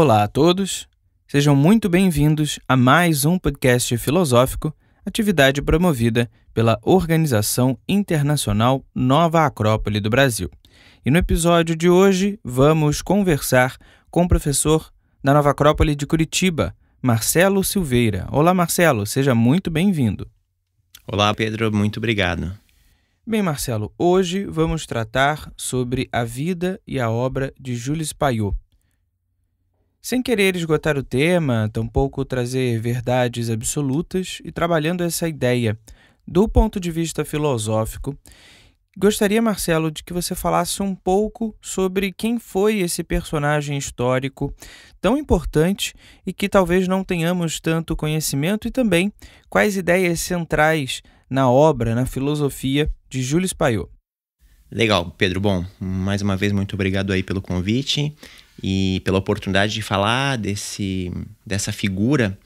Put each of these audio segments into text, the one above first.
Olá a todos, sejam muito bem-vindos a mais um podcast filosófico, atividade promovida pela Organização Internacional Nova Acrópole do Brasil. E no episódio de hoje vamos conversar com o professor da Nova Acrópole de Curitiba, Marcelo Silveira. Olá, Marcelo, seja muito bem-vindo. Olá, Pedro, muito obrigado. Bem, Marcelo, hoje vamos tratar sobre a vida e a obra de Jules Payot, sem querer esgotar o tema, tampouco trazer verdades absolutas e trabalhando essa ideia do ponto de vista filosófico, gostaria, Marcelo, de que você falasse um pouco sobre quem foi esse personagem histórico tão importante e que talvez não tenhamos tanto conhecimento e também quais ideias centrais na obra, na filosofia de Júlio Spaiot. Legal, Pedro. Bom, mais uma vez, muito obrigado aí pelo convite e pela oportunidade de falar desse, dessa figura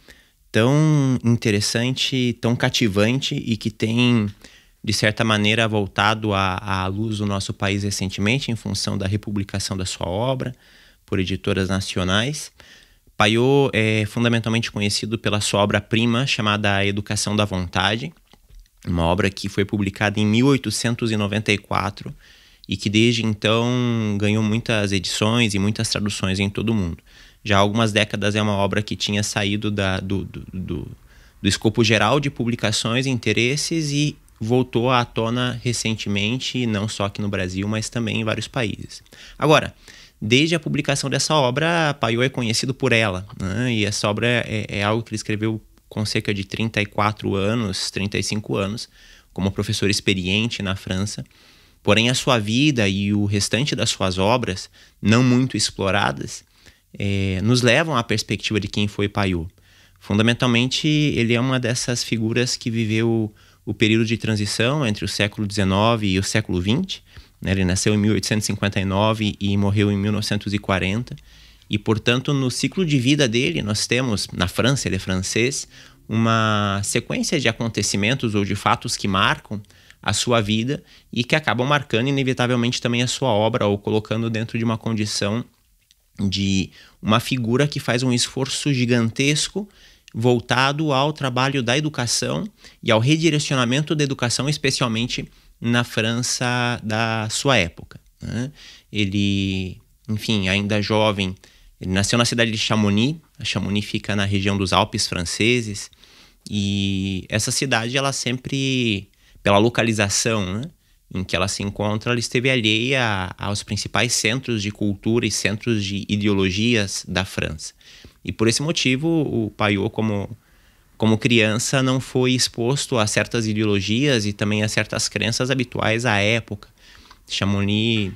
tão interessante, tão cativante e que tem, de certa maneira, voltado à, à luz do nosso país recentemente, em função da republicação da sua obra por editoras nacionais. Paiô é fundamentalmente conhecido pela sua obra-prima chamada A Educação da Vontade, uma obra que foi publicada em 1894 e que desde então ganhou muitas edições e muitas traduções em todo o mundo. Já há algumas décadas é uma obra que tinha saído da, do, do, do, do escopo geral de publicações e interesses e voltou à tona recentemente, não só aqui no Brasil, mas também em vários países. Agora, desde a publicação dessa obra, Paiô é conhecido por ela, né? e essa obra é, é algo que ele escreveu com cerca de 34 anos, 35 anos, como professor experiente na França. Porém, a sua vida e o restante das suas obras, não muito exploradas, é, nos levam à perspectiva de quem foi Paiô. Fundamentalmente, ele é uma dessas figuras que viveu o período de transição entre o século XIX e o século XX. Né? Ele nasceu em 1859 e morreu em 1940. E, portanto, no ciclo de vida dele, nós temos, na França, ele é francês, uma sequência de acontecimentos ou de fatos que marcam a sua vida e que acabam marcando inevitavelmente também a sua obra ou colocando dentro de uma condição de uma figura que faz um esforço gigantesco voltado ao trabalho da educação e ao redirecionamento da educação, especialmente na França da sua época. Né? Ele, enfim, ainda jovem, ele nasceu na cidade de Chamonix. A Chamonix fica na região dos Alpes franceses e essa cidade ela sempre pela localização, né? em que ela se encontra, ela esteve alheia aos principais centros de cultura e centros de ideologias da França. E por esse motivo, o Paiot, como, como criança, não foi exposto a certas ideologias e também a certas crenças habituais à época. Chamonix,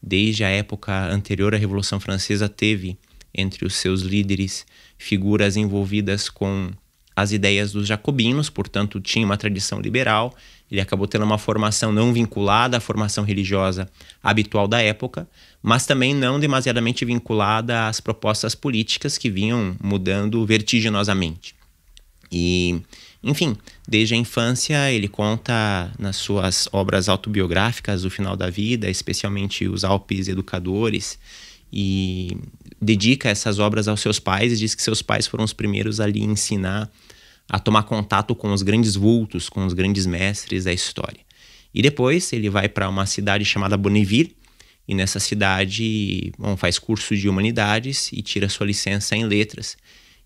desde a época anterior à Revolução Francesa, teve entre os seus líderes figuras envolvidas com as ideias dos jacobinos, portanto, tinha uma tradição liberal ele acabou tendo uma formação não vinculada à formação religiosa habitual da época, mas também não demasiadamente vinculada às propostas políticas que vinham mudando vertiginosamente. E, enfim, desde a infância ele conta nas suas obras autobiográficas o final da vida, especialmente os Alpes Educadores, e dedica essas obras aos seus pais e diz que seus pais foram os primeiros a lhe ensinar a tomar contato com os grandes vultos, com os grandes mestres da história. E depois ele vai para uma cidade chamada Bonneville, e nessa cidade bom, faz curso de humanidades e tira sua licença em letras.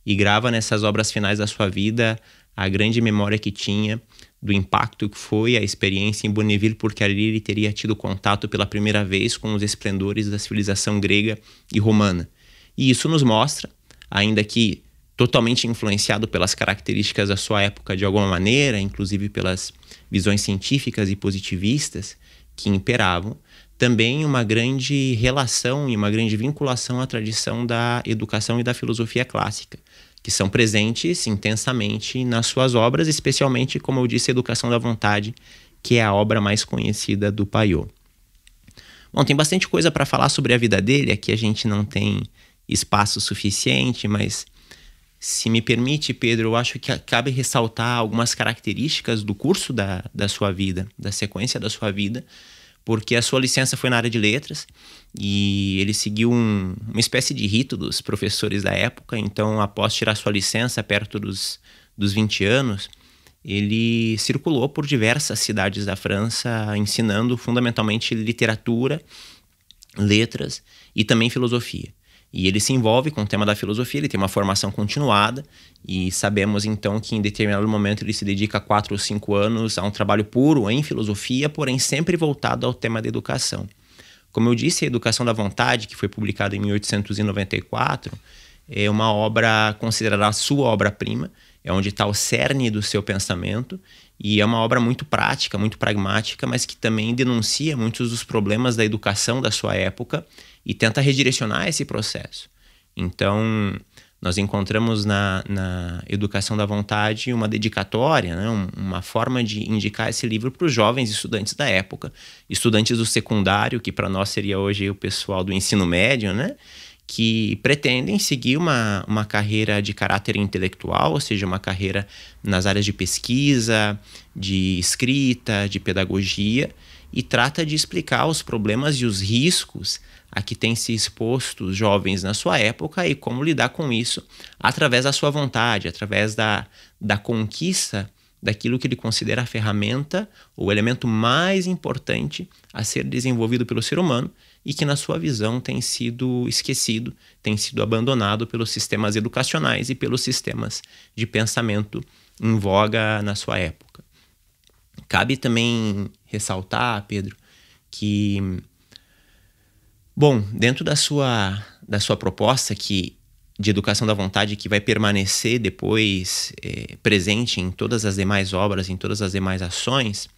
E grava nessas obras finais da sua vida a grande memória que tinha do impacto que foi a experiência em Bonneville, porque ali ele teria tido contato pela primeira vez com os esplendores da civilização grega e romana. E isso nos mostra, ainda que totalmente influenciado pelas características da sua época de alguma maneira, inclusive pelas visões científicas e positivistas que imperavam, também uma grande relação e uma grande vinculação à tradição da educação e da filosofia clássica, que são presentes intensamente nas suas obras, especialmente, como eu disse, Educação da Vontade, que é a obra mais conhecida do Paiô. Bom, tem bastante coisa para falar sobre a vida dele, aqui a gente não tem espaço suficiente, mas se me permite, Pedro, eu acho que cabe ressaltar algumas características do curso da, da sua vida, da sequência da sua vida, porque a sua licença foi na área de letras e ele seguiu um, uma espécie de rito dos professores da época. Então, após tirar sua licença perto dos, dos 20 anos, ele circulou por diversas cidades da França ensinando fundamentalmente literatura, letras e também filosofia. E ele se envolve com o tema da filosofia, ele tem uma formação continuada, e sabemos então que em determinado momento ele se dedica quatro ou cinco anos a um trabalho puro em filosofia, porém sempre voltado ao tema da educação. Como eu disse, a Educação da Vontade, que foi publicada em 1894, é uma obra considerada a sua obra-prima, é onde está o cerne do seu pensamento, e é uma obra muito prática, muito pragmática, mas que também denuncia muitos dos problemas da educação da sua época e tenta redirecionar esse processo. Então, nós encontramos na, na Educação da Vontade uma dedicatória, né? uma forma de indicar esse livro para os jovens estudantes da época, estudantes do secundário, que para nós seria hoje o pessoal do ensino médio, né? que pretendem seguir uma, uma carreira de caráter intelectual, ou seja, uma carreira nas áreas de pesquisa, de escrita, de pedagogia, e trata de explicar os problemas e os riscos a que têm se exposto os jovens na sua época e como lidar com isso através da sua vontade, através da, da conquista daquilo que ele considera a ferramenta ou elemento mais importante a ser desenvolvido pelo ser humano, e que, na sua visão, tem sido esquecido, tem sido abandonado pelos sistemas educacionais e pelos sistemas de pensamento em voga na sua época. Cabe também ressaltar, Pedro, que, bom, dentro da sua, da sua proposta que de educação da vontade que vai permanecer depois é, presente em todas as demais obras, em todas as demais ações,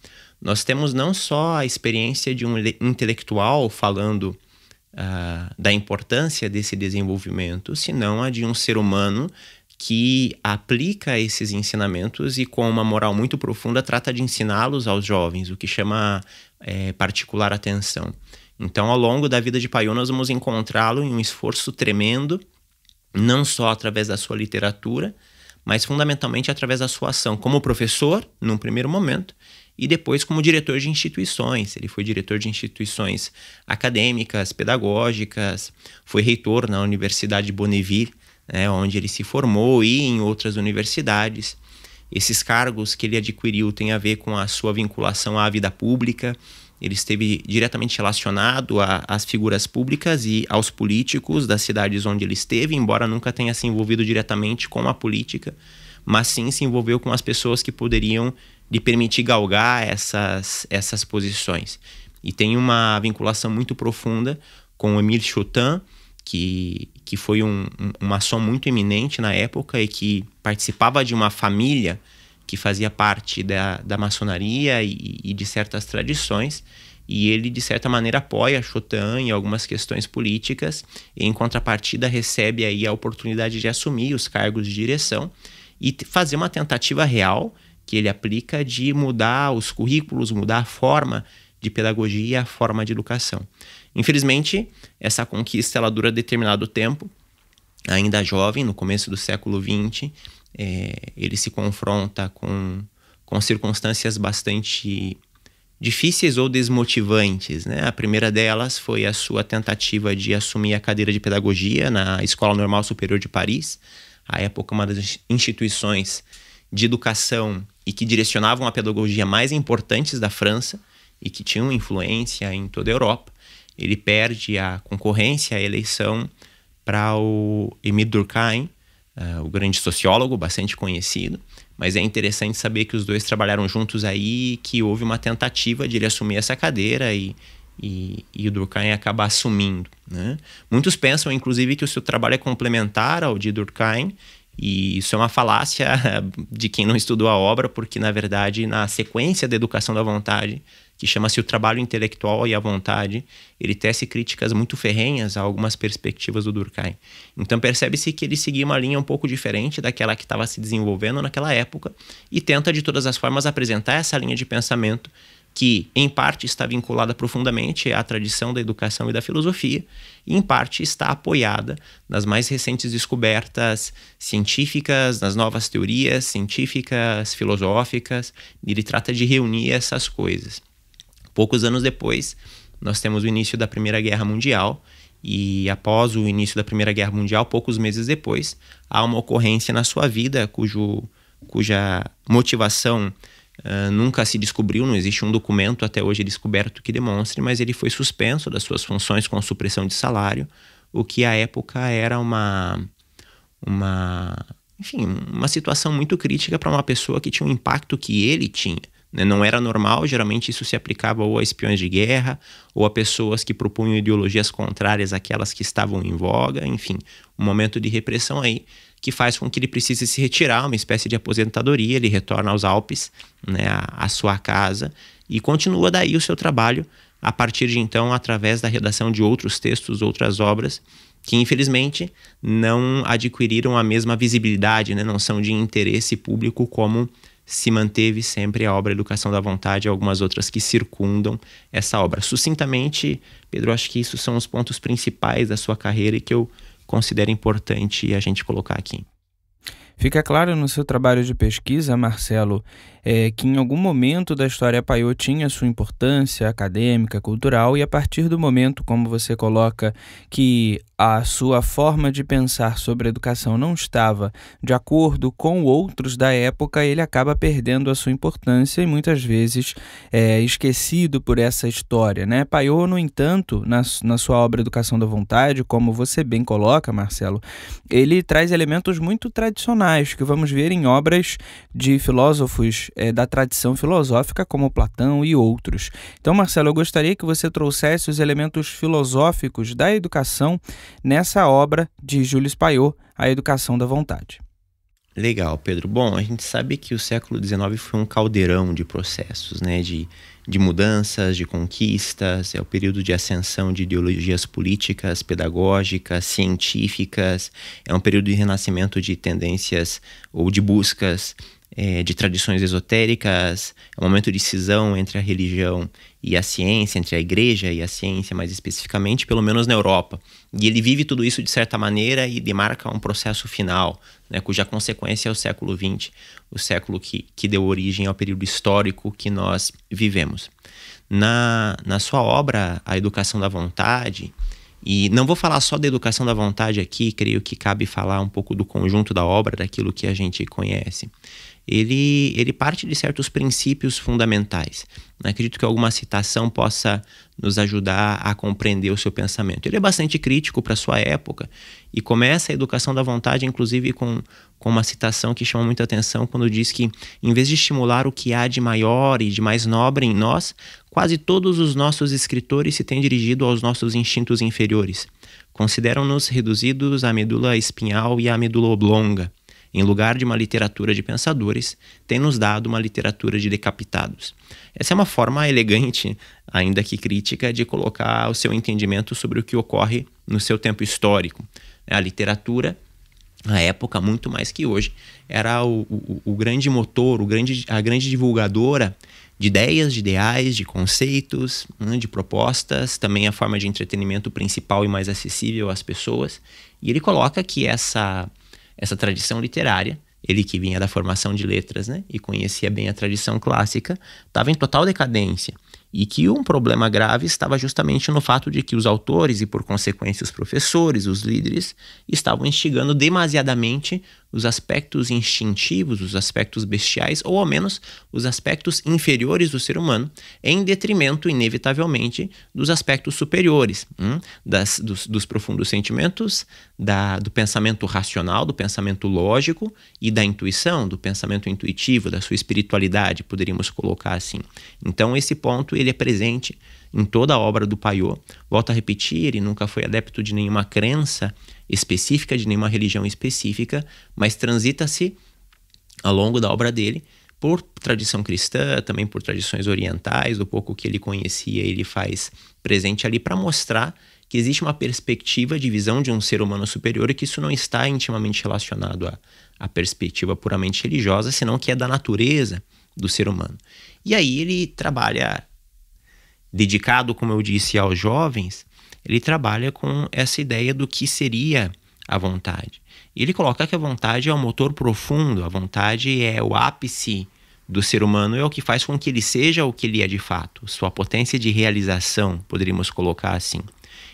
nós temos não só a experiência de um intelectual falando uh, da importância desse desenvolvimento, senão a de um ser humano que aplica esses ensinamentos e, com uma moral muito profunda, trata de ensiná-los aos jovens, o que chama é, particular atenção. Então, ao longo da vida de Paiô, nós vamos encontrá-lo em um esforço tremendo, não só através da sua literatura, mas fundamentalmente através da sua ação como professor, num primeiro momento, e depois como diretor de instituições. Ele foi diretor de instituições acadêmicas, pedagógicas, foi reitor na Universidade de Bonneville, né, onde ele se formou, e em outras universidades. Esses cargos que ele adquiriu têm a ver com a sua vinculação à vida pública. Ele esteve diretamente relacionado às figuras públicas e aos políticos das cidades onde ele esteve, embora nunca tenha se envolvido diretamente com a política, mas sim se envolveu com as pessoas que poderiam de permitir galgar essas, essas posições. E tem uma vinculação muito profunda com o Emir Chotan, que, que foi um, um, um maçom muito eminente na época e que participava de uma família que fazia parte da, da maçonaria e, e de certas tradições e ele de certa maneira apoia Chotan em algumas questões políticas e em contrapartida recebe aí a oportunidade de assumir os cargos de direção e fazer uma tentativa real que ele aplica de mudar os currículos, mudar a forma de pedagogia, a forma de educação. Infelizmente, essa conquista ela dura determinado tempo. Ainda jovem, no começo do século XX, é, ele se confronta com, com circunstâncias bastante difíceis ou desmotivantes. Né? A primeira delas foi a sua tentativa de assumir a cadeira de pedagogia na Escola Normal Superior de Paris, à época uma das instituições de educação e que direcionavam a pedagogia mais importantes da França e que tinham influência em toda a Europa. Ele perde a concorrência, a eleição para o Emile Durkheim, uh, o grande sociólogo, bastante conhecido. Mas é interessante saber que os dois trabalharam juntos aí, que houve uma tentativa de ele assumir essa cadeira e, e, e o Durkheim acabar assumindo. Né? Muitos pensam, inclusive, que o seu trabalho é complementar ao de Durkheim e isso é uma falácia de quem não estudou a obra, porque, na verdade, na sequência da educação da vontade, que chama-se o trabalho intelectual e a vontade, ele tece críticas muito ferrenhas a algumas perspectivas do Durkheim. Então percebe-se que ele seguia uma linha um pouco diferente daquela que estava se desenvolvendo naquela época e tenta de todas as formas apresentar essa linha de pensamento que em parte está vinculada profundamente à tradição da educação e da filosofia, e em parte está apoiada nas mais recentes descobertas científicas, nas novas teorias científicas, filosóficas. e Ele trata de reunir essas coisas. Poucos anos depois, nós temos o início da Primeira Guerra Mundial, e após o início da Primeira Guerra Mundial, poucos meses depois, há uma ocorrência na sua vida cujo, cuja motivação ah, nunca se descobriu, não existe um documento até hoje descoberto que demonstre, mas ele foi suspenso das suas funções com supressão de salário, o que à época era uma, uma, enfim, uma situação muito crítica para uma pessoa que tinha um impacto que ele tinha. Né? Não era normal, geralmente isso se aplicava ou a espiões de guerra, ou a pessoas que propunham ideologias contrárias àquelas que estavam em voga, enfim, um momento de repressão aí que faz com que ele precise se retirar, uma espécie de aposentadoria, ele retorna aos Alpes, né, a sua casa, e continua daí o seu trabalho, a partir de então, através da redação de outros textos, outras obras, que infelizmente não adquiriram a mesma visibilidade, né? não são de interesse público como se manteve sempre a obra Educação da Vontade e algumas outras que circundam essa obra. Sucintamente, Pedro, acho que isso são os pontos principais da sua carreira e que eu considera importante a gente colocar aqui. Fica claro no seu trabalho de pesquisa, Marcelo, é, que em algum momento da história Paiô tinha sua importância acadêmica, cultural, e a partir do momento, como você coloca, que a sua forma de pensar sobre educação não estava de acordo com outros da época, ele acaba perdendo a sua importância e muitas vezes é, esquecido por essa história. Né? Paiô, no entanto, na, na sua obra Educação da Vontade, como você bem coloca, Marcelo, ele traz elementos muito tradicionais que vamos ver em obras de filósofos é, da tradição filosófica, como Platão e outros. Então, Marcelo, eu gostaria que você trouxesse os elementos filosóficos da educação nessa obra de Júlio Espaiô, A Educação da Vontade. Legal, Pedro. Bom, a gente sabe que o século XIX foi um caldeirão de processos, né? De, de mudanças, de conquistas, é o período de ascensão de ideologias políticas, pedagógicas, científicas, é um período de renascimento de tendências ou de buscas é, de tradições esotéricas, é um momento de cisão entre a religião e a ciência, entre a igreja e a ciência, mais especificamente, pelo menos na Europa. E ele vive tudo isso de certa maneira e demarca um processo final, né, cuja consequência é o século XX, o século que, que deu origem ao período histórico que nós vivemos. Na, na sua obra, A Educação da Vontade, e não vou falar só da educação da vontade aqui, creio que cabe falar um pouco do conjunto da obra, daquilo que a gente conhece ele, ele parte de certos princípios fundamentais. Acredito que alguma citação possa nos ajudar a compreender o seu pensamento. Ele é bastante crítico para sua época e começa a educação da vontade, inclusive, com, com uma citação que chama muita atenção quando diz que, em vez de estimular o que há de maior e de mais nobre em nós, quase todos os nossos escritores se têm dirigido aos nossos instintos inferiores. Consideram-nos reduzidos à medula espinhal e à medula oblonga. Em lugar de uma literatura de pensadores, tem nos dado uma literatura de decapitados. Essa é uma forma elegante, ainda que crítica, de colocar o seu entendimento sobre o que ocorre no seu tempo histórico. A literatura na época, muito mais que hoje, era o, o, o, grande motor, o grande, a grande divulgadora de ideias, de ideais, de conceitos, hum, de propostas, também a forma de entretenimento principal e mais acessível às pessoas. E ele coloca que essa essa tradição literária, ele que vinha da formação de letras, né, e conhecia bem a tradição clássica, estava em total decadência. E que um problema grave estava justamente no fato de que os autores e, por consequência, os professores, os líderes, estavam instigando demasiadamente os aspectos instintivos, os aspectos bestiais, ou ao menos os aspectos inferiores do ser humano, em detrimento, inevitavelmente, dos aspectos superiores, hum? das, dos, dos, profundos sentimentos, da, do pensamento racional, do pensamento lógico e da intuição, do pensamento intuitivo, da sua espiritualidade, poderíamos colocar assim. Então, esse ponto ele é presente em toda a obra do Paiô. Volto a repetir, ele nunca foi adepto de nenhuma crença específica, de nenhuma religião específica, mas transita-se ao longo da obra dele por tradição cristã, também por tradições orientais, do pouco que ele conhecia, ele faz presente ali para mostrar que existe uma perspectiva de visão de um ser humano superior e que isso não está intimamente relacionado à, à perspectiva puramente religiosa, senão que é da natureza do ser humano. E aí ele trabalha dedicado, como eu disse, aos jovens, ele trabalha com essa ideia do que seria a vontade. E ele coloca que a vontade é o um motor profundo, a vontade é o ápice do ser humano, é o que faz com que ele seja o que ele é de fato, sua potência de realização, poderíamos colocar assim.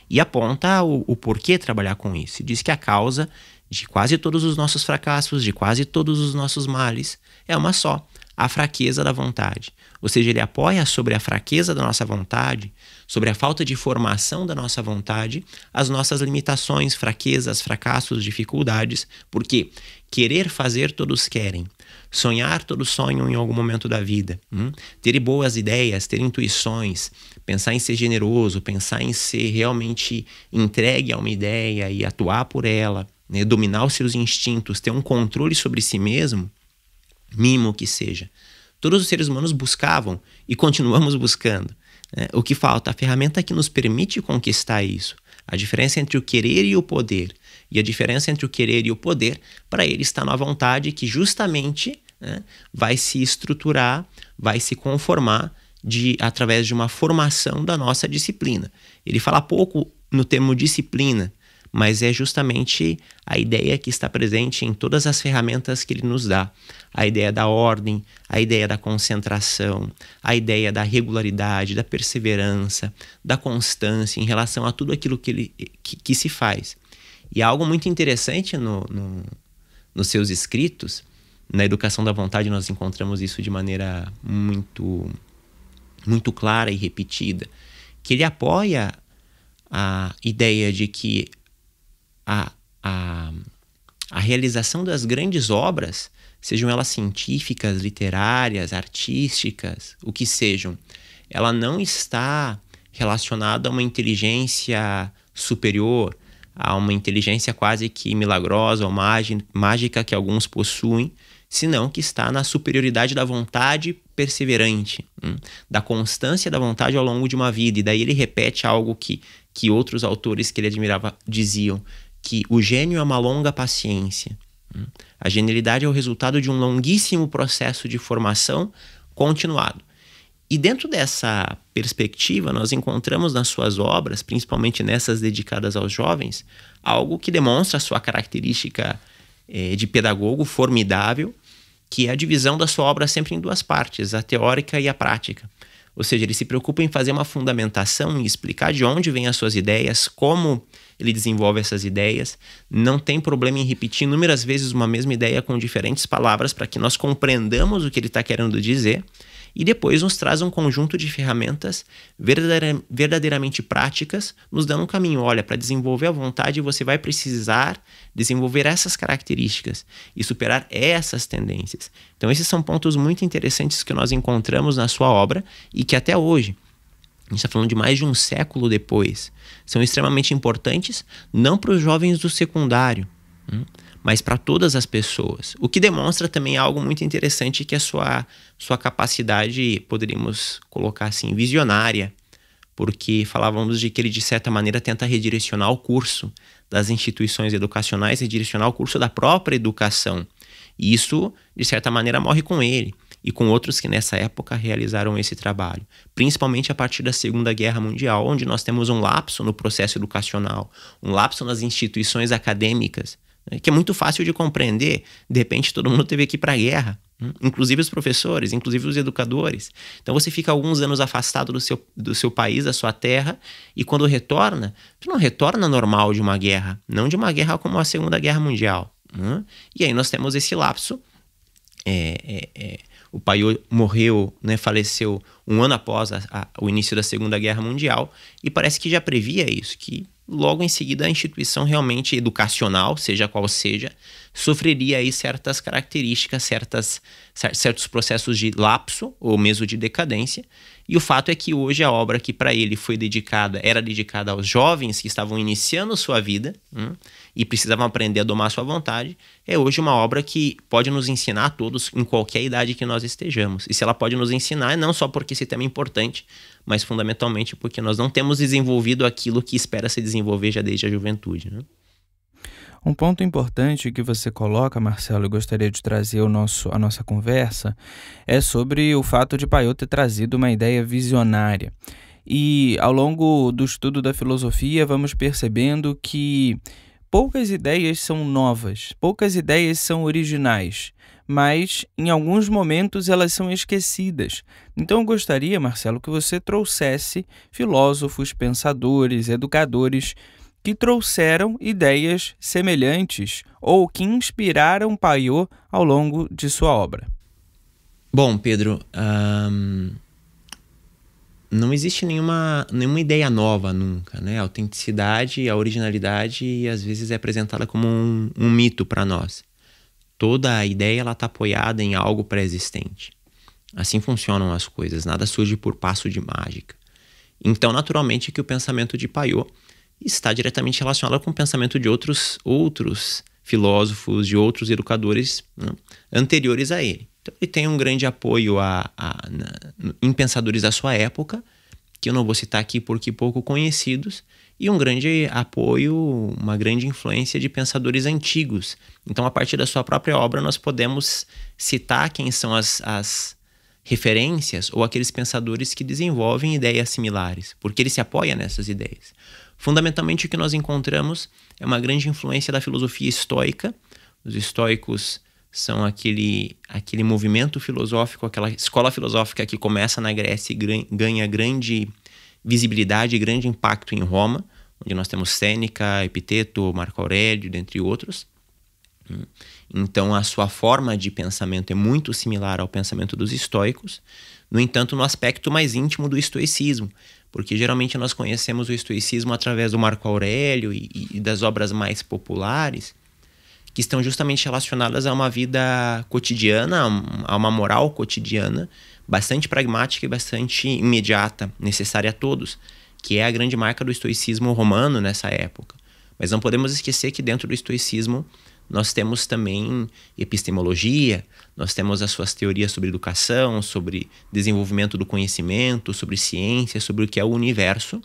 E aponta o, o porquê trabalhar com isso. diz que a causa de quase todos os nossos fracassos, de quase todos os nossos males, é uma só: a fraqueza da vontade. Ou seja, ele apoia sobre a fraqueza da nossa vontade sobre a falta de formação da nossa vontade, as nossas limitações, fraquezas, fracassos, dificuldades, porque querer fazer todos querem, sonhar todos sonham em algum momento da vida, hum? ter boas ideias, ter intuições, pensar em ser generoso, pensar em ser realmente entregue a uma ideia e atuar por ela, né? dominar os seus instintos, ter um controle sobre si mesmo, mimo que seja. Todos os seres humanos buscavam e continuamos buscando. É, o que falta? A ferramenta que nos permite conquistar isso. A diferença entre o querer e o poder. E a diferença entre o querer e o poder, para ele, está na vontade que justamente né, vai se estruturar, vai se conformar de através de uma formação da nossa disciplina. Ele fala pouco no termo disciplina, mas é justamente a ideia que está presente em todas as ferramentas que ele nos dá. A ideia da ordem, a ideia da concentração, a ideia da regularidade, da perseverança, da constância em relação a tudo aquilo que, ele, que, que se faz. E algo muito interessante no, no, nos seus escritos, na Educação da Vontade, nós encontramos isso de maneira muito, muito clara e repetida, que ele apoia a ideia de que a, a, a realização das grandes obras, sejam elas científicas, literárias, artísticas, o que sejam, ela não está relacionada a uma inteligência superior, a uma inteligência quase que milagrosa ou mágica que alguns possuem, senão que está na superioridade da vontade perseverante, hum, da constância da vontade ao longo de uma vida. E daí ele repete algo que, que outros autores que ele admirava diziam, que o gênio é uma longa paciência. A genialidade é o resultado de um longuíssimo processo de formação continuado. E dentro dessa perspectiva, nós encontramos nas suas obras, principalmente nessas dedicadas aos jovens, algo que demonstra a sua característica eh, de pedagogo formidável, que é a divisão da sua obra sempre em duas partes, a teórica e a prática. Ou seja, ele se preocupa em fazer uma fundamentação e explicar de onde vêm as suas ideias, como ele desenvolve essas ideias. Não tem problema em repetir inúmeras vezes uma mesma ideia com diferentes palavras para que nós compreendamos o que ele está querendo dizer. E depois nos traz um conjunto de ferramentas verdadeiramente práticas, nos dando um caminho. Olha, para desenvolver a vontade, você vai precisar desenvolver essas características e superar essas tendências. Então, esses são pontos muito interessantes que nós encontramos na sua obra e que até hoje a gente está falando de mais de um século depois. São extremamente importantes, não para os jovens do secundário, hum, mas para todas as pessoas. O que demonstra também algo muito interessante, que é a sua, sua capacidade, poderíamos colocar assim, visionária, porque falávamos de que ele, de certa maneira, tenta redirecionar o curso das instituições educacionais, redirecionar o curso da própria educação. E isso, de certa maneira, morre com ele e com outros que nessa época realizaram esse trabalho, principalmente a partir da Segunda Guerra Mundial, onde nós temos um lapso no processo educacional, um lapso nas instituições acadêmicas, né, que é muito fácil de compreender. De repente, todo mundo teve que ir para a guerra, né, inclusive os professores, inclusive os educadores. Então, você fica alguns anos afastado do seu, do seu país, da sua terra, e quando retorna, você não retorna normal de uma guerra, não de uma guerra como a Segunda Guerra Mundial. Né? E aí nós temos esse lapso. é, é, é o pai morreu, né, faleceu um ano após a, a, o início da Segunda Guerra Mundial e parece que já previa isso, que logo em seguida a instituição realmente educacional, seja qual seja, sofreria aí certas características, certas, certos processos de lapso ou mesmo de decadência. E o fato é que hoje a obra que para ele foi dedicada, era dedicada aos jovens que estavam iniciando sua vida, hum, e precisavam aprender a domar a sua vontade, é hoje uma obra que pode nos ensinar a todos em qualquer idade que nós estejamos. E se ela pode nos ensinar, não só porque esse tema é importante, mas fundamentalmente porque nós não temos desenvolvido aquilo que espera se desenvolver já desde a juventude. Né? Um ponto importante que você coloca, Marcelo, e gostaria de trazer o nosso, a nossa conversa, é sobre o fato de Paiô ter trazido uma ideia visionária. E ao longo do estudo da filosofia, vamos percebendo que poucas ideias são novas, poucas ideias são originais, mas em alguns momentos elas são esquecidas. Então eu gostaria, Marcelo, que você trouxesse filósofos, pensadores, educadores que trouxeram ideias semelhantes ou que inspiraram Paiô ao longo de sua obra. Bom, Pedro, não existe nenhuma, nenhuma ideia nova nunca, né? A autenticidade, a originalidade às vezes é apresentada como um, um mito para nós. Toda a ideia ela está apoiada em algo pré-existente. Assim funcionam as coisas, nada surge por passo de mágica. Então, naturalmente, que o pensamento de Paiô está diretamente relacionado com o pensamento de outros outros filósofos, de outros educadores né? anteriores a ele. Então, ele tem um grande apoio a, a, na, em pensadores da sua época, que eu não vou citar aqui porque pouco conhecidos, e um grande apoio, uma grande influência de pensadores antigos. Então, a partir da sua própria obra, nós podemos citar quem são as, as referências ou aqueles pensadores que desenvolvem ideias similares, porque ele se apoia nessas ideias. Fundamentalmente, o que nós encontramos é uma grande influência da filosofia estoica. Os estoicos são aquele, aquele movimento filosófico, aquela escola filosófica que começa na Grécia e ganha grande visibilidade e grande impacto em Roma, onde nós temos Sêneca, Epiteto, Marco Aurélio, dentre outros. Então, a sua forma de pensamento é muito similar ao pensamento dos estoicos, no entanto, no aspecto mais íntimo do estoicismo, porque geralmente nós conhecemos o estoicismo através do Marco Aurélio e, e das obras mais populares, que estão justamente relacionadas a uma vida cotidiana, a uma moral cotidiana, bastante pragmática e bastante imediata, necessária a todos, que é a grande marca do estoicismo romano nessa época. Mas não podemos esquecer que dentro do estoicismo nós temos também epistemologia, nós temos as suas teorias sobre educação, sobre desenvolvimento do conhecimento, sobre ciência, sobre o que é o universo.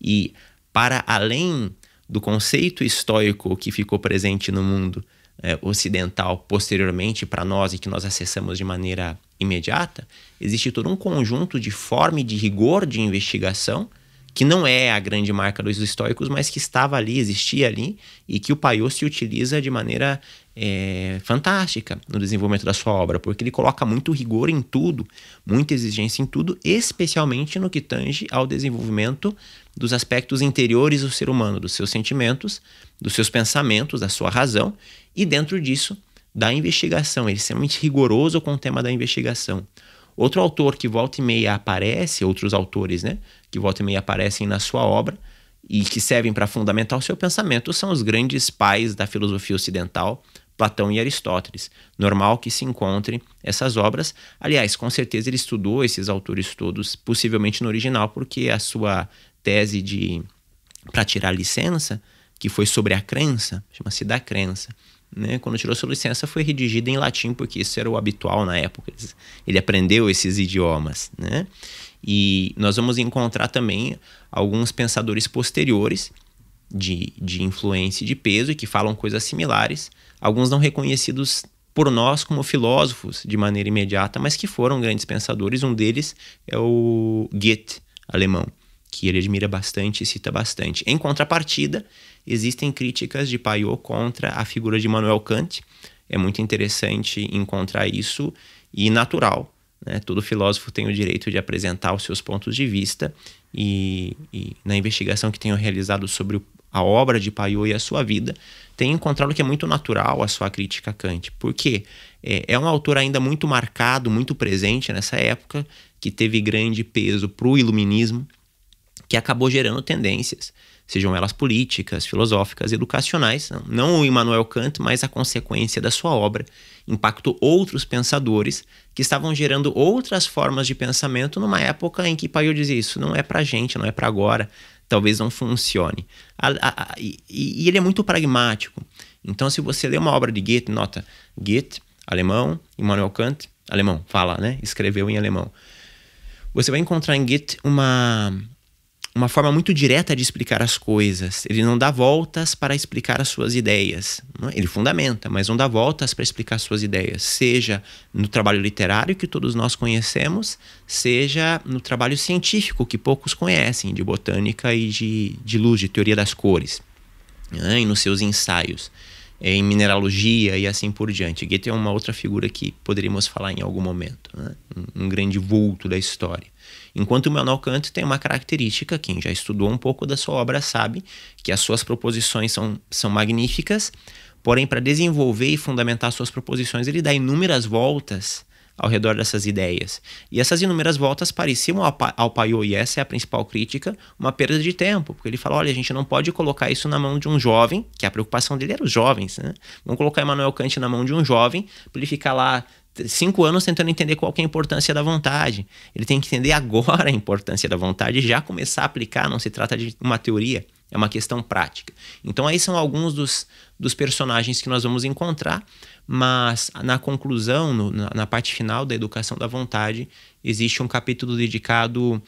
E para além do conceito estoico que ficou presente no mundo é, ocidental posteriormente para nós e que nós acessamos de maneira imediata, existe todo um conjunto de forma e de rigor de investigação que não é a grande marca dos históricos, mas que estava ali, existia ali, e que o Paiô se utiliza de maneira é, fantástica no desenvolvimento da sua obra, porque ele coloca muito rigor em tudo, muita exigência em tudo, especialmente no que tange ao desenvolvimento dos aspectos interiores do ser humano, dos seus sentimentos, dos seus pensamentos, da sua razão, e dentro disso, da investigação. Ele é extremamente rigoroso com o tema da investigação. Outro autor que volta e meia aparece, outros autores, né? Que volta e meia aparecem na sua obra e que servem para fundamentar o seu pensamento são os grandes pais da filosofia ocidental, Platão e Aristóteles. Normal que se encontrem essas obras. Aliás, com certeza ele estudou esses autores todos, possivelmente no original, porque a sua tese de para tirar licença, que foi sobre a crença, chama-se da crença, né? Quando tirou sua licença, foi redigida em latim, porque isso era o habitual na época. Ele aprendeu esses idiomas. Né? E nós vamos encontrar também alguns pensadores posteriores de, de influência e de peso e que falam coisas similares, alguns não reconhecidos por nós como filósofos de maneira imediata, mas que foram grandes pensadores. Um deles é o Goethe, alemão, que ele admira bastante e cita bastante. Em contrapartida, existem críticas de Paiot contra a figura de Manuel Kant. É muito interessante encontrar isso e natural. Né? Todo filósofo tem o direito de apresentar os seus pontos de vista, e, e na investigação que tenho realizado sobre a obra de Paiot e a sua vida, tenho encontrado que é muito natural a sua crítica a Kant, porque é, é um autor ainda muito marcado, muito presente nessa época, que teve grande peso para o iluminismo, que acabou gerando tendências sejam elas políticas, filosóficas, educacionais, não o Immanuel Kant, mas a consequência da sua obra, impactou outros pensadores que estavam gerando outras formas de pensamento numa época em que Paiô dizia isso não é para gente, não é para agora, talvez não funcione. A, a, a, e, e, ele é muito pragmático. Então, se você lê uma obra de Goethe, nota Goethe, alemão, Immanuel Kant, alemão, fala, né? Escreveu em alemão. Você vai encontrar em Goethe uma uma forma muito direta de explicar as coisas. Ele não dá voltas para explicar as suas ideias. É? Ele fundamenta, mas não dá voltas para explicar as suas ideias, seja no trabalho literário que todos nós conhecemos, seja no trabalho científico que poucos conhecem, de botânica e de, de luz, de teoria das cores, né? e nos seus ensaios é, em mineralogia e assim por diante. Goethe é uma outra figura que poderíamos falar em algum momento, né? um grande vulto da história. Enquanto o Manuel Kant tem uma característica, quem já estudou um pouco da sua obra sabe, que as suas proposições são, são magníficas, porém, para desenvolver e fundamentar suas proposições, ele dá inúmeras voltas ao redor dessas ideias. E essas inúmeras voltas pareciam ao, pa ao Paiô, e essa é a principal crítica, uma perda de tempo, porque ele fala: olha, a gente não pode colocar isso na mão de um jovem, que a preocupação dele era os jovens, né? Vamos colocar Emmanuel Kant na mão de um jovem, para ele ficar lá cinco anos tentando entender qual é a importância da vontade. Ele tem que entender agora a importância da vontade e já começar a aplicar. Não se trata de uma teoria, é uma questão prática. Então, aí são alguns dos, dos personagens que nós vamos encontrar, mas na conclusão, no, na, na, parte final da educação da vontade, existe um capítulo dedicado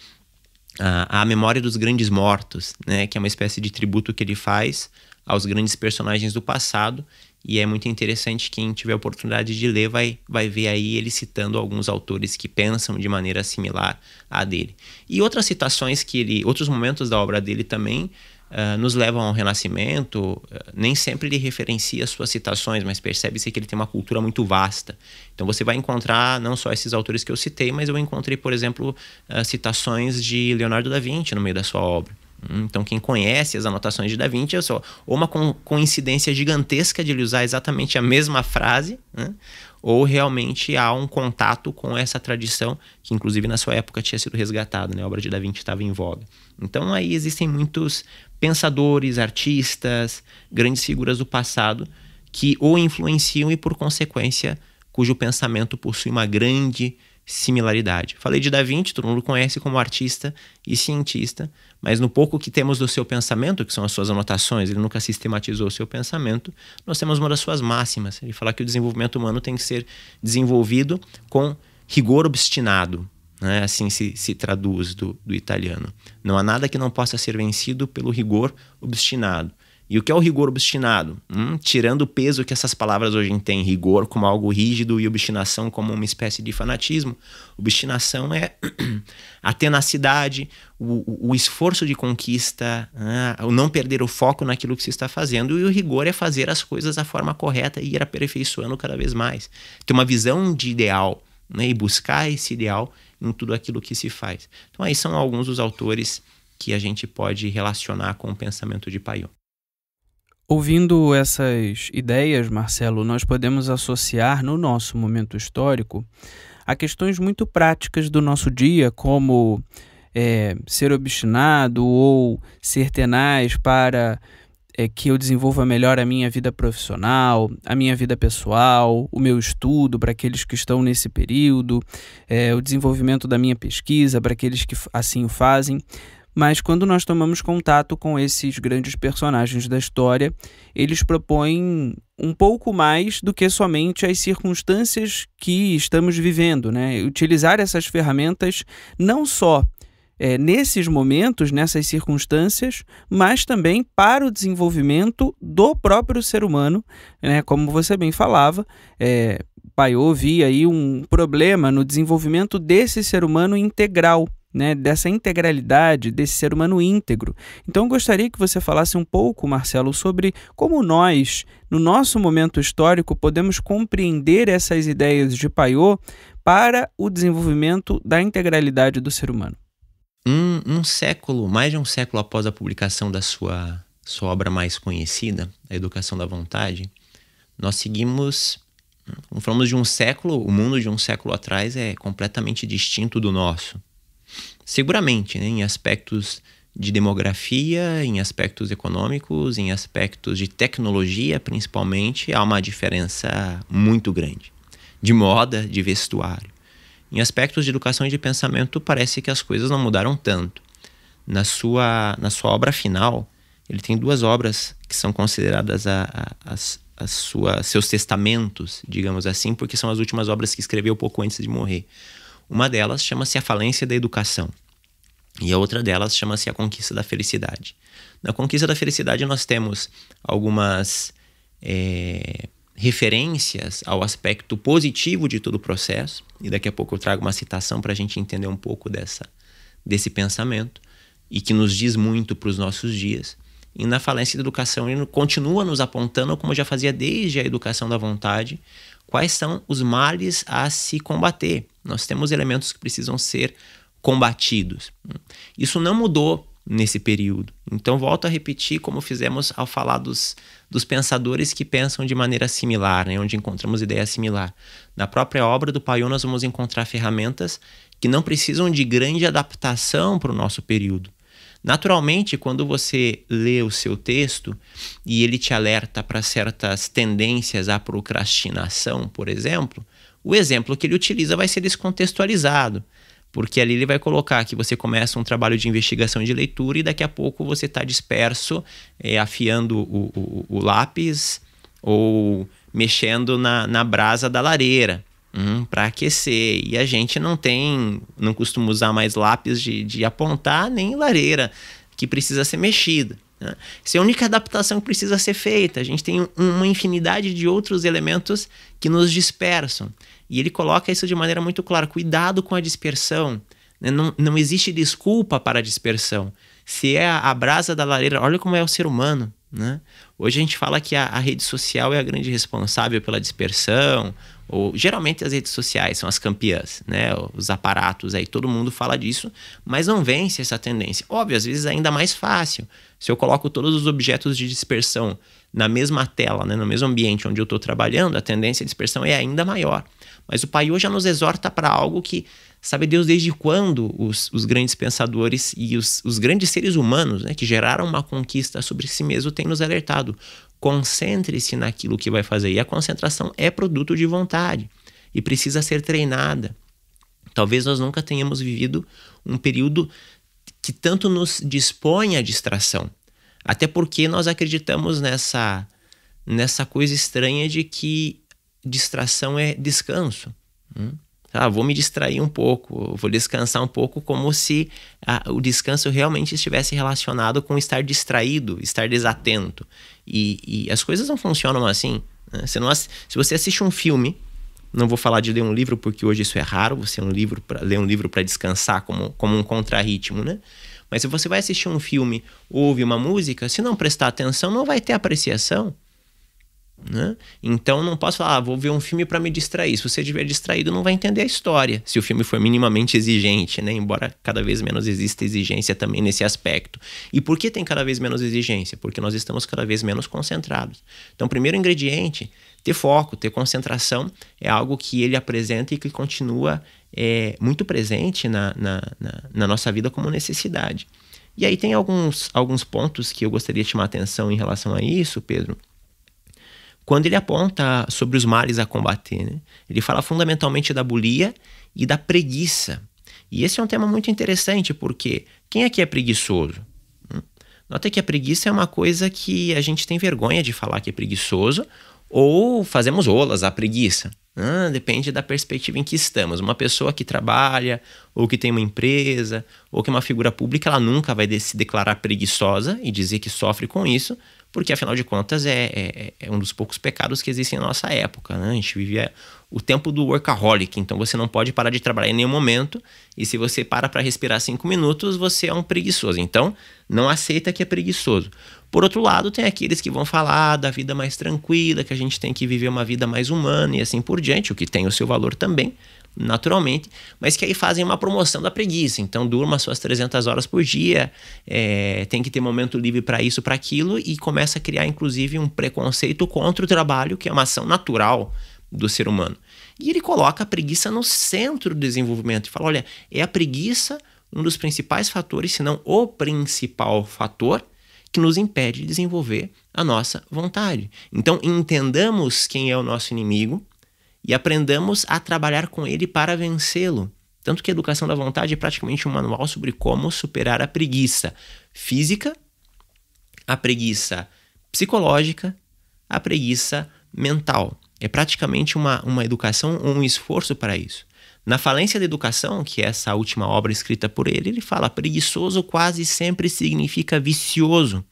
à, à memória dos grandes mortos, né? que é uma espécie de tributo que ele faz aos grandes personagens do passado e é muito interessante quem tiver oportunidade de ler vai, vai ver aí ele citando alguns autores que pensam de maneira similar à dele. E outras citações que ele, outros momentos da obra dele também Uh, nos levam ao Renascimento, uh, nem sempre ele referencia suas citações, mas percebe-se que ele tem uma cultura muito vasta. Então você vai encontrar não só esses autores que eu citei, mas eu encontrei, por exemplo, uh, citações de Leonardo da Vinci no meio da sua obra. Então, quem conhece as anotações de Da Vinci, é só ou uma coincidência gigantesca de ele usar exatamente a mesma frase, né? ou realmente há um contato com essa tradição, que inclusive na sua época tinha sido resgatada, né? a obra de Da Vinci estava em voga. Então, aí existem muitos pensadores, artistas, grandes figuras do passado que o influenciam e, por consequência, cujo pensamento possui uma grande similaridade. Falei de Da Vinci, todo mundo conhece como artista e cientista mas no pouco que temos do seu pensamento, que são as suas anotações, ele nunca sistematizou o seu pensamento, nós temos uma das suas máximas. Ele fala que o desenvolvimento humano tem que ser desenvolvido com rigor obstinado. Né? Assim se, se traduz do, do italiano. Não há nada que não possa ser vencido pelo rigor obstinado. E o que é o rigor obstinado? Hum, tirando o peso que essas palavras hoje têm, rigor como algo rígido e obstinação como uma espécie de fanatismo. Obstinação é a tenacidade, o, o esforço de conquista, ah, o não perder o foco naquilo que se está fazendo. E o rigor é fazer as coisas da forma correta e ir aperfeiçoando cada vez mais. Ter uma visão de ideal né, e buscar esse ideal em tudo aquilo que se faz. Então, aí são alguns dos autores que a gente pode relacionar com o pensamento de Paião. Ouvindo essas ideias, Marcelo, nós podemos associar no nosso momento histórico a questões muito práticas do nosso dia, como é, ser obstinado ou ser tenaz para é, que eu desenvolva melhor a minha vida profissional, a minha vida pessoal, o meu estudo para aqueles que estão nesse período, é, o desenvolvimento da minha pesquisa para aqueles que assim o fazem mas quando nós tomamos contato com esses grandes personagens da história, eles propõem um pouco mais do que somente as circunstâncias que estamos vivendo, né? Utilizar essas ferramentas não só é, nesses momentos, nessas circunstâncias, mas também para o desenvolvimento do próprio ser humano, né? Como você bem falava, é, eh, Paiô via aí um problema no desenvolvimento desse ser humano integral, né, dessa integralidade, desse ser humano íntegro. Então, eu gostaria que você falasse um pouco, Marcelo, sobre como nós, no nosso momento histórico, podemos compreender essas ideias de Paiô para o desenvolvimento da integralidade do ser humano. Um, um século, mais de um século após a publicação da sua, sua obra mais conhecida, A Educação da Vontade, nós seguimos falamos de um século, o mundo de um século atrás é completamente distinto do nosso seguramente, né, em aspectos de demografia, em aspectos econômicos, em aspectos de tecnologia, principalmente, há uma diferença muito grande. De moda, de vestuário. Em aspectos de educação e de pensamento, parece que as coisas não mudaram tanto. Na sua, na sua obra final, ele tem duas obras que são consideradas a, a, as, as sua, seus testamentos, digamos assim, porque são as últimas obras que escreveu pouco antes de morrer. Uma delas chama-se a falência da educação. E a outra delas chama-se a conquista da felicidade. Na conquista da felicidade, nós temos algumas é, referências ao aspecto positivo de todo o processo, e daqui a pouco eu trago uma citação para a gente entender um pouco dessa, desse pensamento, e que nos diz muito para os nossos dias. E na falência da educação, ele continua nos apontando, como já fazia desde a educação da vontade, quais são os males a se combater. Nós temos elementos que precisam ser combatidos. Isso não mudou nesse período. Então, volto a repetir como fizemos ao falar dos, dos pensadores que pensam de maneira similar, né? onde encontramos ideia similar. Na própria obra do Paiô, nós vamos encontrar ferramentas que não precisam de grande adaptação para o nosso período. Naturalmente, quando você lê o seu texto e ele te alerta para certas tendências à procrastinação, por exemplo, o exemplo que ele utiliza vai ser descontextualizado. Porque ali ele vai colocar que você começa um trabalho de investigação de leitura e daqui a pouco você está disperso, é, afiando o, o, o lápis ou mexendo na, na brasa da lareira. Uhum, para aquecer. E a gente não tem, não costuma usar mais lápis de, de apontar nem lareira que precisa ser mexida. Né? Essa é a única adaptação que precisa ser feita. A gente tem uma infinidade de outros elementos que nos dispersam. E ele coloca isso de maneira muito clara: cuidado com a dispersão. Né? Não, não existe desculpa para a dispersão. Se é a, a brasa da lareira, olha como é o ser humano. Né? Hoje a gente fala que a, a rede social é a grande responsável pela dispersão, ou geralmente as redes sociais são as campeãs, né? Os aparatos aí, todo mundo fala disso, mas não vence essa tendência. Óbvio, às vezes é ainda mais fácil. Se eu coloco todos os objetos de dispersão na mesma tela, né, no mesmo ambiente onde eu estou trabalhando, a tendência de dispersão é ainda maior. Mas o Paiô já nos exorta para algo que, sabe Deus desde quando os, os grandes pensadores e os, os grandes seres humanos né, que geraram uma conquista sobre si mesmo têm nos alertado. Concentre-se naquilo que vai fazer. E a concentração é produto de vontade e precisa ser treinada. Talvez nós nunca tenhamos vivido um período que tanto nos dispõe à distração. Até porque nós acreditamos nessa, nessa coisa estranha de que distração é descanso. Hum? Ah, vou me distrair um pouco, vou descansar um pouco, como se ah, o descanso realmente estivesse relacionado com estar distraído, estar desatento. E, e as coisas não funcionam assim. Né? não, se você assiste um filme, não vou falar de ler um livro porque hoje isso é raro, você é um livro pra, um livro para descansar como, como um contrarritmo, né? Mas se você vai assistir um filme, ouve uma música, se não prestar atenção, não vai ter apreciação. Né? Então não posso falar, ah, vou ver um filme para me distrair. Se você estiver distraído, não vai entender a história. Se o filme for minimamente exigente, né? embora cada vez menos exista exigência também nesse aspecto. E por que tem cada vez menos exigência? Porque nós estamos cada vez menos concentrados. Então, primeiro ingrediente, ter foco, ter concentração, é algo que ele apresenta e que continua é, muito presente na, na, na, na nossa vida como necessidade. E aí tem alguns, alguns pontos que eu gostaria de chamar atenção em relação a isso, Pedro quando ele aponta sobre os males a combater. Né? Ele fala fundamentalmente da bulia e da preguiça. E esse é um tema muito interessante, porque quem aqui é, é preguiçoso? Hum? Nota que a preguiça é uma coisa que a gente tem vergonha de falar que é preguiçoso, ou fazemos olas à preguiça. Ah, depende da perspectiva em que estamos. Uma pessoa que trabalha, ou que tem uma empresa, ou que é uma figura pública, ela nunca vai se declarar preguiçosa e dizer que sofre com isso, porque afinal de contas é, é, é, é um dos poucos pecados que existem na nossa época. Né? A gente vivia o tempo do workaholic. Então você não pode parar de trabalhar em nenhum momento. E se você para para respirar cinco minutos, você é um preguiçoso. Então não aceita que é preguiçoso. Por outro lado, tem aqueles que vão falar da vida mais tranquila, que a gente tem que viver uma vida mais humana e assim por diante, o que tem o seu valor também, naturalmente, mas que aí fazem uma promoção da preguiça. Então, durma suas 300 horas por dia, é, tem que ter momento livre para isso, para aquilo, e começa a criar, inclusive, um preconceito contra o trabalho, que é uma ação natural do ser humano. E ele coloca a preguiça no centro do desenvolvimento e fala: olha, é a preguiça um dos principais fatores, se não o principal fator, que nos impede de desenvolver a nossa vontade. Então, entendamos quem é o nosso inimigo e aprendamos a trabalhar com ele para vencê-lo. Tanto que a educação da vontade é praticamente um manual sobre como superar a preguiça física, a preguiça psicológica, a preguiça mental. É praticamente uma, uma educação, um esforço para isso. Na Falência da Educação, que é essa última obra escrita por ele, ele fala: preguiçoso quase sempre significa vicioso.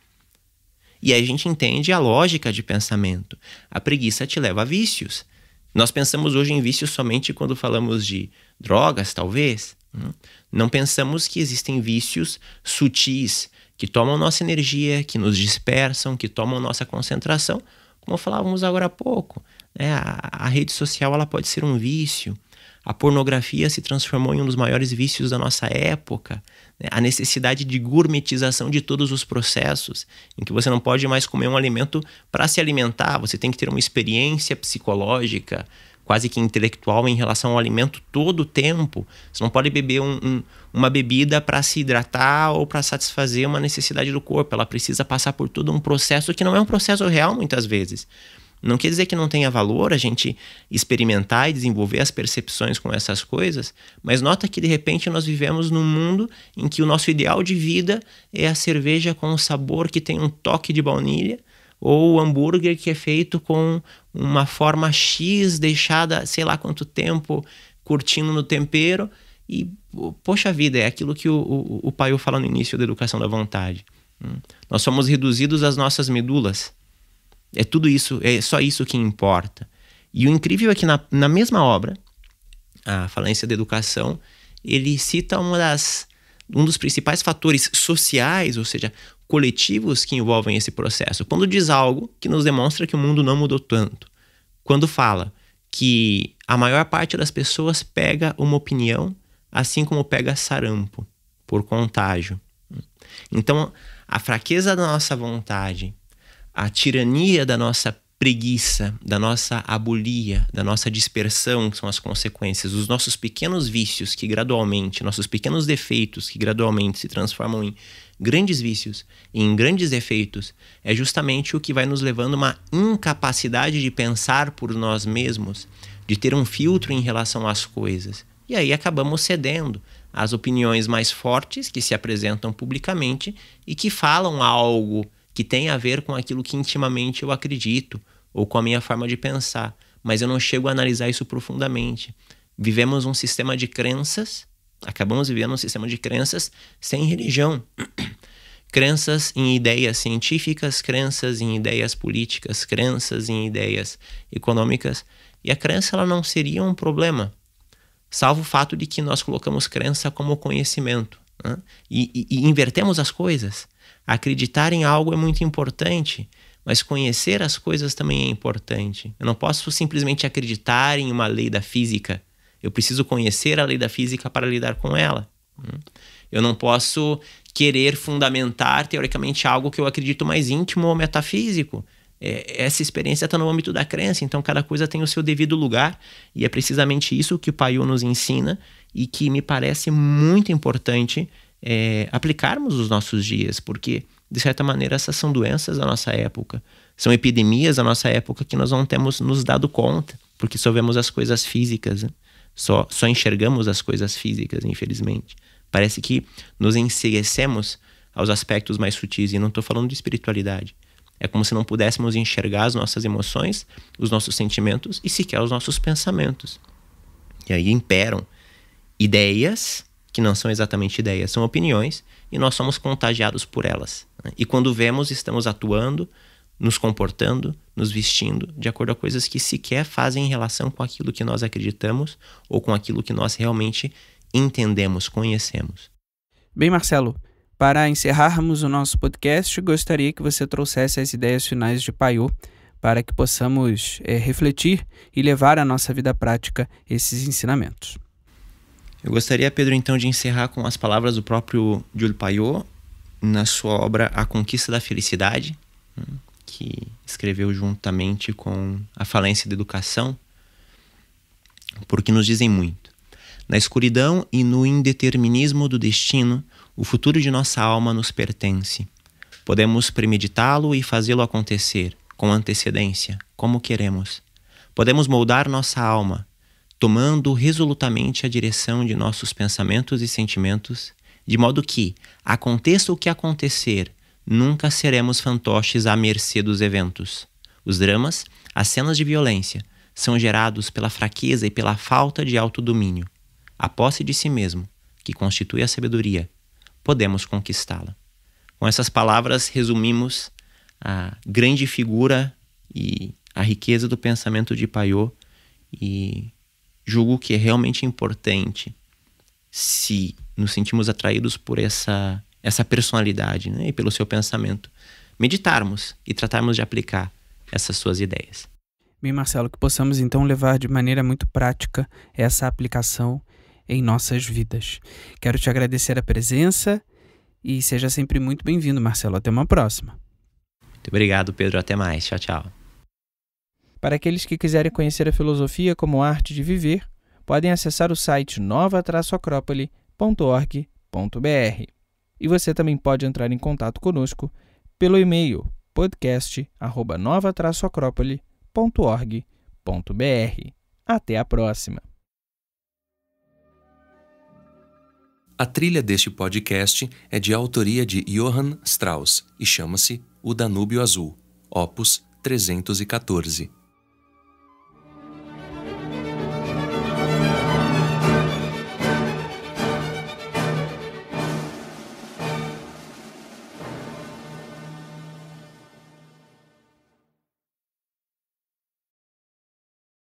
E a gente entende a lógica de pensamento. A preguiça te leva a vícios. Nós pensamos hoje em vícios somente quando falamos de drogas, talvez. Né? Não pensamos que existem vícios sutis que tomam nossa energia, que nos dispersam, que tomam nossa concentração, como falávamos agora há pouco, né, a, a rede social ela pode ser um vício. A pornografia se transformou em um dos maiores vícios da nossa época. Né? A necessidade de gourmetização de todos os processos, em que você não pode mais comer um alimento para se alimentar, você tem que ter uma experiência psicológica, quase que intelectual em relação ao alimento todo o tempo. Você não pode beber um, um, uma bebida para se hidratar ou para satisfazer uma necessidade do corpo. Ela precisa passar por todo um processo que não é um processo real muitas vezes. Não quer dizer que não tenha valor a gente experimentar e desenvolver as percepções com essas coisas, mas nota que de repente nós vivemos num mundo em que o nosso ideal de vida é a cerveja com um sabor que tem um toque de baunilha ou o hambúrguer que é feito com uma forma X deixada, sei lá quanto tempo, curtindo no tempero. E, poxa vida, é aquilo que o, o, o Paiu fala no início da educação da vontade. Né? Nós somos reduzidos às nossas medulas. É tudo isso, é só isso que importa. E o incrível é que na, na mesma obra, A Falência da Educação, ele cita uma das um dos principais fatores sociais, ou seja, coletivos que envolvem esse processo. Quando diz algo que nos demonstra que o mundo não mudou tanto. Quando fala que a maior parte das pessoas pega uma opinião, assim como pega sarampo, por contágio. Então, a fraqueza da nossa vontade, a tirania da nossa preguiça, da nossa abolia, da nossa dispersão, que são as consequências, os nossos pequenos vícios que gradualmente, nossos pequenos defeitos que gradualmente se transformam em grandes vícios, em grandes defeitos, é justamente o que vai nos levando a uma incapacidade de pensar por nós mesmos, de ter um filtro em relação às coisas. E aí acabamos cedendo às opiniões mais fortes que se apresentam publicamente e que falam algo que tem a ver com aquilo que intimamente eu acredito ou com a minha forma de pensar, mas eu não chego a analisar isso profundamente. Vivemos um sistema de crenças, acabamos vivendo um sistema de crenças sem religião. crenças em ideias científicas, crenças em ideias políticas, crenças em ideias econômicas, e a crença ela não seria um problema, salvo o fato de que nós colocamos crença como conhecimento né? e, e, e invertemos as coisas. Acreditar em algo é muito importante, mas conhecer as coisas também é importante. Eu não posso simplesmente acreditar em uma lei da física. Eu preciso conhecer a lei da física para lidar com ela. Hum? Eu não posso querer fundamentar teoricamente algo que eu acredito mais íntimo ou metafísico. É, essa experiência está no âmbito da crença, então cada coisa tem o seu devido lugar, e é precisamente isso que o Paiu nos ensina e que me parece muito importante é, aplicarmos os nossos dias, porque, de certa maneira, essas são doenças da nossa época, são epidemias da nossa época que nós não temos nos dado conta, porque só vemos as coisas físicas, né? só, só enxergamos as coisas físicas, infelizmente. Parece que nos enseguecemos aos aspectos mais sutis, e não estou falando de espiritualidade. É como se não pudéssemos enxergar as nossas emoções, os nossos sentimentos e sequer os nossos pensamentos. E aí imperam ideias que não são exatamente ideias, são opiniões, e nós somos contagiados por elas. Né? E quando vemos, estamos atuando, nos comportando, nos vestindo de acordo a coisas que sequer fazem relação com aquilo que nós acreditamos ou com aquilo que nós realmente entendemos, conhecemos. Bem, Marcelo, para encerrarmos o nosso podcast, gostaria que você trouxesse as ideias finais de Paiô para que possamos é, refletir e levar à nossa vida prática esses ensinamentos. Eu gostaria, Pedro, então, de encerrar com as palavras do próprio Júlio Payot na sua obra A Conquista da Felicidade, né, que escreveu juntamente com A Falência da Educação, porque nos dizem muito. Na escuridão e no indeterminismo do destino, o futuro de nossa alma nos pertence. Podemos premeditá-lo e fazê-lo acontecer, com antecedência, como queremos. Podemos moldar nossa alma, tomando resolutamente a direção de nossos pensamentos e sentimentos, de modo que, aconteça o que acontecer, nunca seremos fantoches à mercê dos eventos. Os dramas, as cenas de violência, são gerados pela fraqueza e pela falta de autodomínio. A posse de si mesmo, que constitui a sabedoria, podemos conquistá-la. Com essas palavras, resumimos a grande figura e a riqueza do pensamento de Payot e julgo que é realmente importante se nos sentimos atraídos por essa, essa personalidade né, e pelo seu pensamento, meditarmos e tratarmos de aplicar essas suas ideias. Bem, Marcelo, que possamos então levar de maneira muito prática essa aplicação em nossas vidas. Quero te agradecer a presença e seja sempre muito bem-vindo, Marcelo. Até uma próxima. Muito obrigado, Pedro. Até mais. Tchau, tchau. Para aqueles que quiserem conhecer a filosofia como arte de viver, podem acessar o site nova-acrópole.org.br. E você também pode entrar em contato conosco pelo e-mail podcast@nova-acrópole.org.br. Até a próxima. A trilha deste podcast é de autoria de Johann Strauss e chama-se O Danúbio Azul, opus 314.